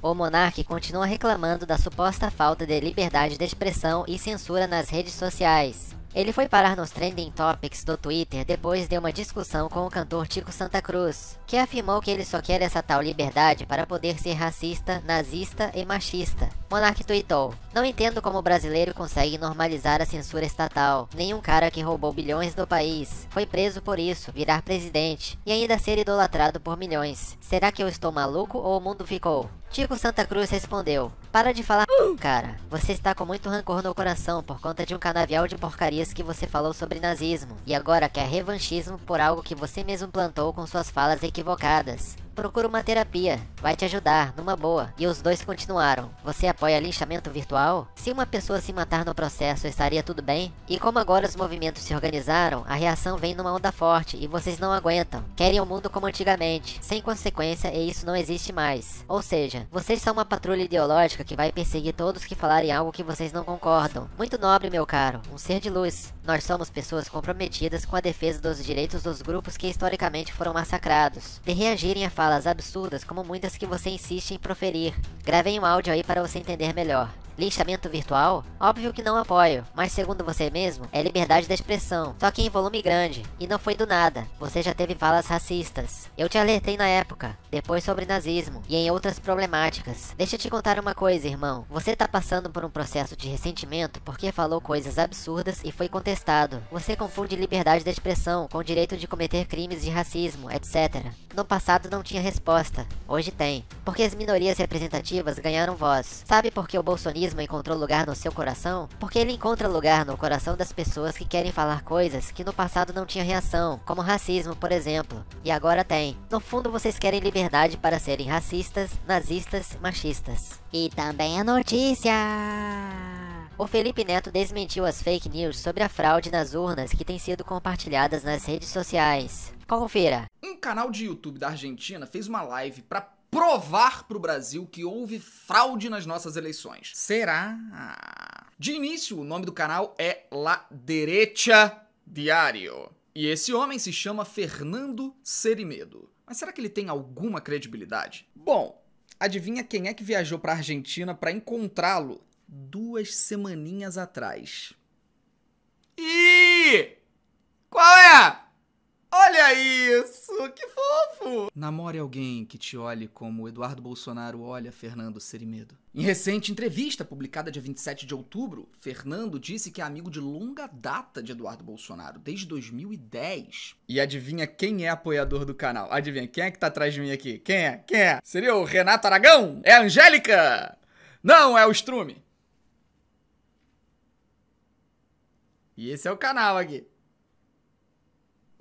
O monarca continua reclamando da suposta falta de liberdade de expressão e censura nas redes sociais. Ele foi parar nos trending topics do Twitter depois de uma discussão com o cantor Tico Santa Cruz, que afirmou que ele só quer essa tal liberdade para poder ser racista, nazista e machista. Monark tweetou: Não entendo como o brasileiro consegue normalizar a censura estatal. Nenhum cara que roubou bilhões do país foi preso por isso, virar presidente e ainda ser idolatrado por milhões. Será que eu estou maluco ou o mundo ficou? Tico Santa Cruz respondeu: Para de falar, uh! cara. Você está com muito rancor no coração por conta de um canavial de porcarias que você falou sobre nazismo e agora quer revanchismo por algo que você mesmo plantou com suas falas equivocadas procura uma terapia, vai te ajudar, numa boa. E os dois continuaram. Você apoia linchamento virtual? Se uma pessoa se matar no processo, estaria tudo bem? E como agora os movimentos se organizaram, a reação vem numa onda forte e vocês não aguentam. Querem o um mundo como antigamente, sem consequência e isso não existe mais. Ou seja, vocês são uma patrulha ideológica que vai perseguir todos que falarem algo que vocês não concordam. Muito nobre, meu caro, um ser de luz. Nós somos pessoas comprometidas com a defesa dos direitos dos grupos que historicamente foram massacrados. De reagirem a falas falas absurdas como muitas que você insiste em proferir. Gravei um áudio aí para você entender melhor. Listamento virtual? Óbvio que não apoio, mas segundo você mesmo, é liberdade de expressão, só que em volume grande. E não foi do nada, você já teve falas racistas. Eu te alertei na época, depois sobre nazismo e em outras problemáticas. Deixa eu te contar uma coisa, irmão. Você tá passando por um processo de ressentimento porque falou coisas absurdas e foi contestado. Você confunde liberdade de expressão com o direito de cometer crimes de racismo, etc. No passado não tinha resposta, hoje tem. Porque as minorias representativas ganharam voz. Sabe por que o bolsonismo encontrou lugar no seu coração? Porque ele encontra lugar no coração das pessoas que querem falar coisas que no passado não tinha reação, como racismo, por exemplo, e agora tem. No fundo, vocês querem liberdade para serem racistas, nazistas, machistas. E também a notícia! O Felipe Neto desmentiu as fake news sobre a fraude nas urnas que têm sido compartilhadas nas redes sociais. Confira. Um canal de YouTube da Argentina fez uma live para provar para o Brasil que houve fraude nas nossas eleições. Será? De início, o nome do canal é La Derecha Diário. E esse homem se chama Fernando Serimedo. Mas será que ele tem alguma credibilidade? Bom, adivinha quem é que viajou para Argentina para encontrá-lo duas semaninhas atrás? E qual é? Olha isso! Que fofo! Namore alguém que te olhe como Eduardo Bolsonaro olha Fernando Serimedo. Em recente entrevista publicada dia 27 de outubro, Fernando disse que é amigo de longa data de Eduardo Bolsonaro, desde 2010. E adivinha quem é apoiador do canal? Adivinha quem é que tá atrás de mim aqui? Quem é? Quem é? Seria o Renato Aragão? É a Angélica? Não, é o Strume. E esse é o canal aqui.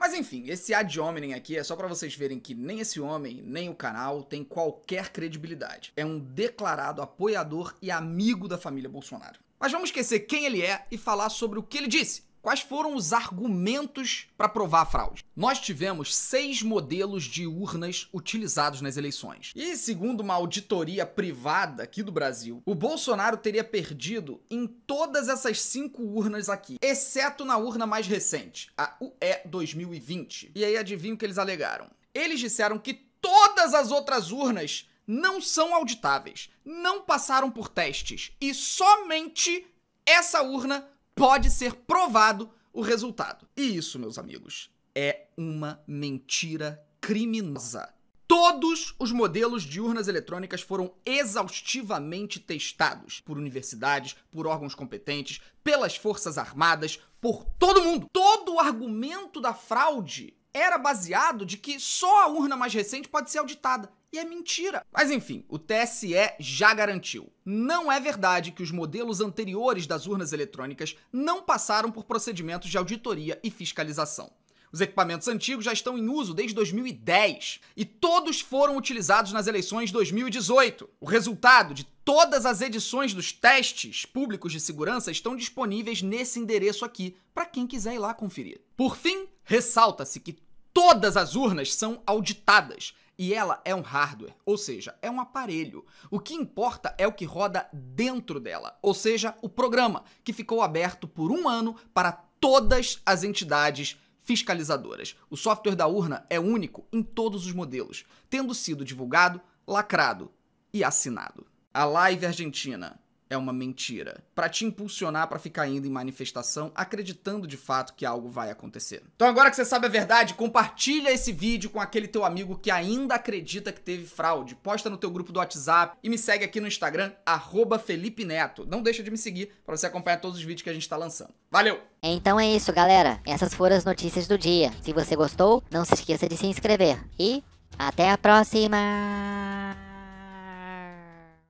Mas enfim, esse ad hominem aqui é só para vocês verem que nem esse homem, nem o canal tem qualquer credibilidade. É um declarado apoiador e amigo da família Bolsonaro. Mas vamos esquecer quem ele é e falar sobre o que ele disse. Quais foram os argumentos para provar a fraude? Nós tivemos seis modelos de urnas utilizados nas eleições. E segundo uma auditoria privada aqui do Brasil, o Bolsonaro teria perdido em todas essas cinco urnas aqui, exceto na urna mais recente, a UE 2020. E aí adivinha o que eles alegaram? Eles disseram que todas as outras urnas não são auditáveis, não passaram por testes e somente essa urna pode ser provado o resultado. E isso, meus amigos, é uma mentira criminosa. Todos os modelos de urnas eletrônicas foram exaustivamente testados por universidades, por órgãos competentes, pelas Forças Armadas, por todo mundo. Todo o argumento da fraude era baseado de que só a urna mais recente pode ser auditada. E é mentira. Mas enfim, o TSE já garantiu. Não é verdade que os modelos anteriores das urnas eletrônicas não passaram por procedimentos de auditoria e fiscalização. Os equipamentos antigos já estão em uso desde 2010 e todos foram utilizados nas eleições de 2018. O resultado de todas as edições dos testes públicos de segurança estão disponíveis nesse endereço aqui para quem quiser ir lá conferir. Por fim, ressalta-se que Todas as urnas são auditadas e ela é um hardware, ou seja, é um aparelho. O que importa é o que roda dentro dela, ou seja, o programa, que ficou aberto por um ano para todas as entidades fiscalizadoras. O software da urna é único em todos os modelos, tendo sido divulgado, lacrado e assinado. A Live Argentina é uma mentira, para te impulsionar para ficar indo em manifestação, acreditando de fato que algo vai acontecer. Então agora que você sabe a verdade, compartilha esse vídeo com aquele teu amigo que ainda acredita que teve fraude, posta no teu grupo do WhatsApp e me segue aqui no Instagram @felipe_neto. Não deixa de me seguir para você acompanhar todos os vídeos que a gente está lançando. Valeu. Então é isso, galera. Essas foram as notícias do dia. Se você gostou, não se esqueça de se inscrever e até a próxima.